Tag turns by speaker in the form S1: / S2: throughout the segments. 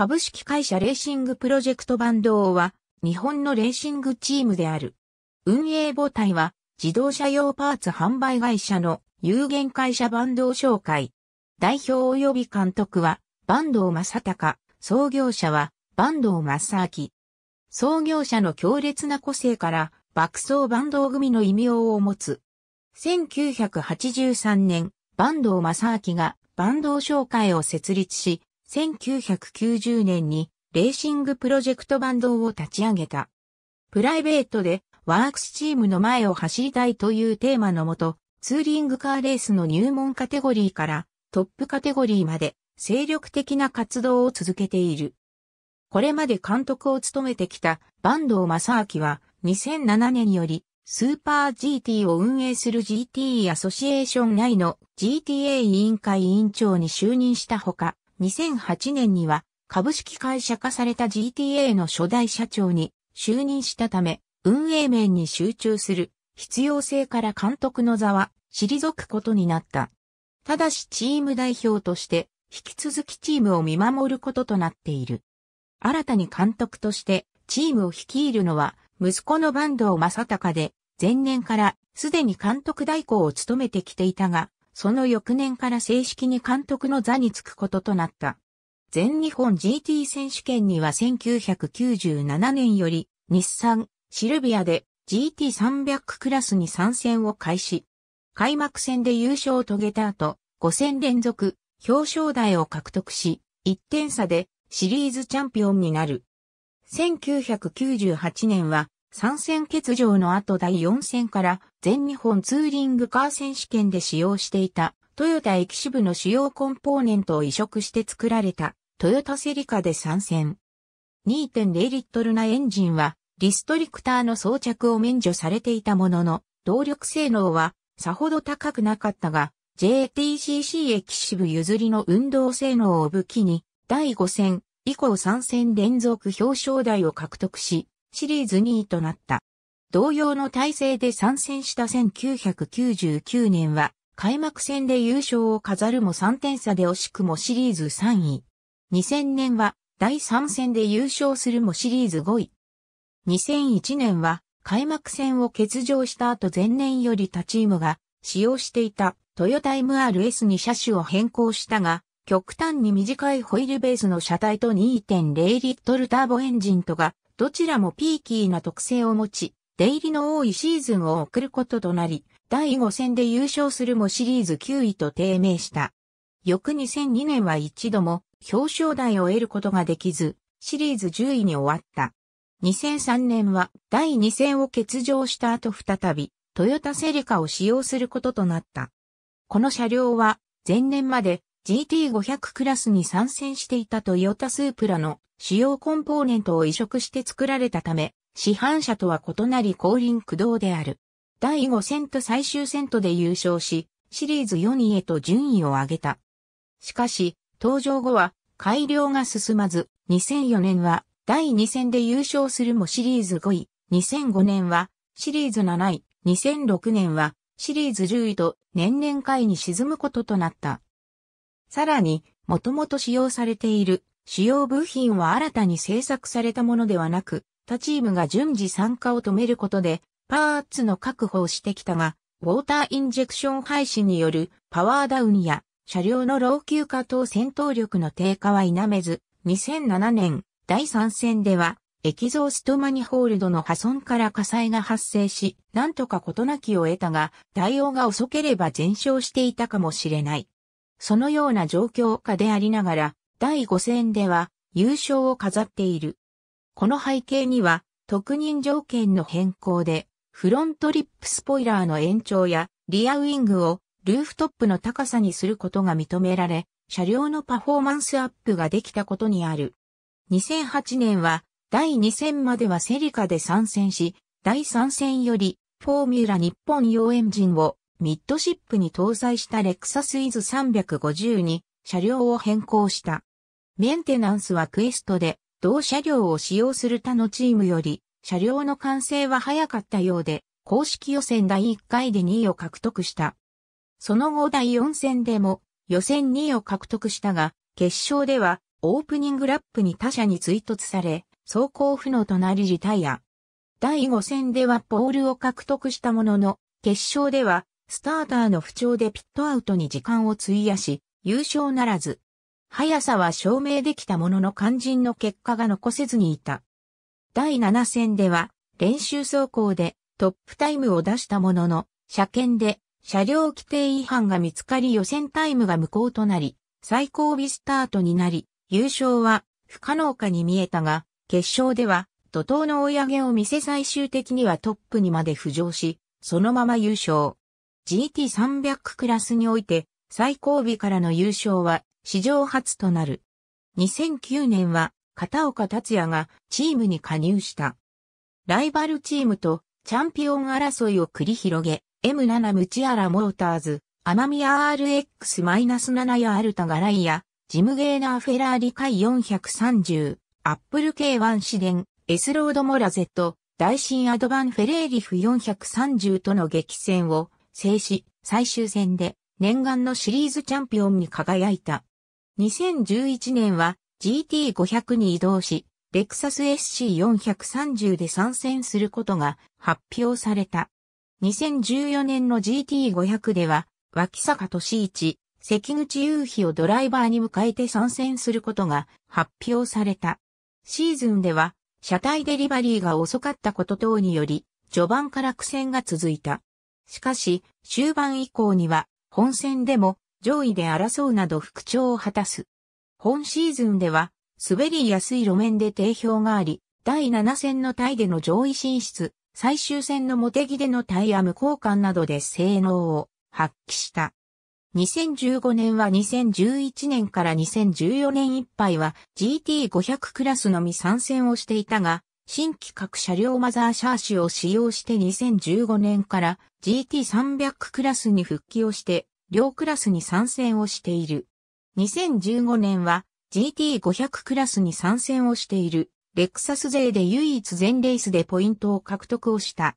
S1: 株式会社レーシングプロジェクトバンドは、日本のレーシングチームである。運営母体は、自動車用パーツ販売会社の有限会社バンド紹介。代表及び監督は、坂東正隆、創業者は、坂東正明。創業者の強烈な個性から、爆走坂東組の異名を持つ。1983年、坂東正明が坂東商会を設立し、1990年にレーシングプロジェクトバンドを立ち上げた。プライベートでワークスチームの前を走りたいというテーマのもと、ツーリングカーレースの入門カテゴリーからトップカテゴリーまで精力的な活動を続けている。これまで監督を務めてきた坂東正明は2007年よりスーパー GT を運営する GT アソシエーション内の GTA 委員会委員長に就任したほか、2008年には株式会社化された GTA の初代社長に就任したため、運営面に集中する必要性から監督の座は退くことになった。ただしチーム代表として引き続きチームを見守ることとなっている。新たに監督としてチームを率いるのは息子の坂東正隆で前年からすでに監督代行を務めてきていたが、その翌年から正式に監督の座に就くこととなった。全日本 GT 選手権には1997年より日産、シルビアで GT300 クラスに参戦を開始。開幕戦で優勝を遂げた後、5戦連続表彰台を獲得し、1点差でシリーズチャンピオンになる。1998年は参戦欠場の後第4戦から全日本ツーリングカー選手権で使用していたトヨタキシブの主要コンポーネントを移植して作られたトヨタセリカで参戦。2.0リットルなエンジンはリストリクターの装着を免除されていたものの動力性能はさほど高くなかったが JTCC キシブ譲りの運動性能を武器に第5戦以降3戦連続表彰台を獲得しシリーズ2位となった。同様の体制で参戦した1999年は、開幕戦で優勝を飾るも3点差で惜しくもシリーズ3位。2000年は、第3戦で優勝するもシリーズ5位。2001年は、開幕戦を欠場した後前年より他チームが使用していたトヨタ MRS に車種を変更したが、極端に短いホイールベースの車体と2.0リットルターボエンジンとがどちらもピーキーな特性を持ち、出入りの多いシーズンを送ることとなり、第5戦で優勝するもシリーズ9位と低迷した。翌2002年は一度も表彰台を得ることができず、シリーズ10位に終わった。2003年は第2戦を欠場した後再び、トヨタセリカを使用することとなった。この車両は前年まで GT500 クラスに参戦していたトヨタスープラの主要コンポーネントを移植して作られたため、市販車とは異なり後輪駆動である。第5戦と最終戦とで優勝し、シリーズ4位へと順位を上げた。しかし、登場後は改良が進まず、2004年は第2戦で優勝するもシリーズ5位、2005年はシリーズ7位、2006年はシリーズ10位と年々下位に沈むこととなった。さらに、もともと使用されている主要部品は新たに製作されたものではなく、他チームが順次参加を止めることで、パーツの確保をしてきたが、ウォーターインジェクション廃止によるパワーダウンや車両の老朽化等戦闘力の低下は否めず、2007年第3戦ではエキゾーストマニホールドの破損から火災が発生し、なんとか事なきを得たが、対応が遅ければ全焼していたかもしれない。そのような状況下でありながら、第5戦では優勝を飾っている。この背景には、特任条件の変更で、フロントリップスポイラーの延長や、リアウィングをルーフトップの高さにすることが認められ、車両のパフォーマンスアップができたことにある。2008年は、第2戦まではセリカで参戦し、第3戦より、フォーミュラ日本用エンジンをミッドシップに搭載したレクサスイズ350に車両を変更した。メンテナンスはクエストで、同車両を使用する他のチームより、車両の完成は早かったようで、公式予選第1回で2位を獲得した。その後第4戦でも、予選2位を獲得したが、決勝では、オープニングラップに他車に追突され、走行不能となりリタイア。第5戦ではポールを獲得したものの、決勝では、スターターの不調でピットアウトに時間を費やし、優勝ならず。速さは証明できたものの肝心の結果が残せずにいた。第7戦では練習走行でトップタイムを出したものの、車検で車両規定違反が見つかり予選タイムが無効となり、最後尾スタートになり、優勝は不可能かに見えたが、決勝では怒涛の追い上げを見せ最終的にはトップにまで浮上し、そのまま優勝。GT300 クラスにおいて最後尾からの優勝は史上初となる。2009年は片岡達也がチームに加入した。ライバルチームとチャンピオン争いを繰り広げ、M7 ムチアラモーターズ、アマミア RX-7 やアルタガライア、ジムゲーナーフェラーリ回430、アップル K1 シデン、S ロードモラゼット、大新アドバンフェレーリフ430との激戦を制し、最終戦で念願のシリーズチャンピオンに輝いた。2011年は GT500 に移動し、レクサス SC430 で参戦することが発表された。2014年の GT500 では、脇坂俊一、関口雄飛をドライバーに迎えて参戦することが発表された。シーズンでは、車体デリバリーが遅かったこと等により、序盤から苦戦が続いた。しかし、終盤以降には、本戦でも上位で争うなど復調を果たす。本シーズンでは、滑りやすい路面で定評があり、第7戦のタイでの上位進出、最終戦のモテギでのタイヤ無交換などで性能を発揮した。2015年は2011年から2014年いっぱいは GT500 クラスのみ参戦をしていたが、新規各車両マザーシャーシを使用して2015年から GT300 クラスに復帰をして両クラスに参戦をしている。2015年は GT500 クラスに参戦をしている、レクサス勢で唯一全レースでポイントを獲得をした。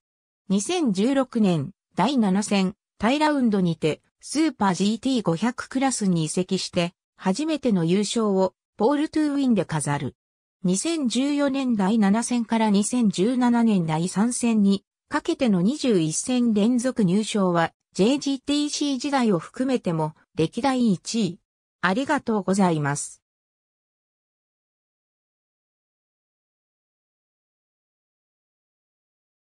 S1: 2016年、第7戦、タイラウンドにて、スーパー GT500 クラスに移籍して、初めての優勝を、ポールトゥウィンで飾る。2014年第7戦から2017年第3戦にかけての21戦連続入賞は JGTC 時代を含めても歴代1位。ありがとうございます。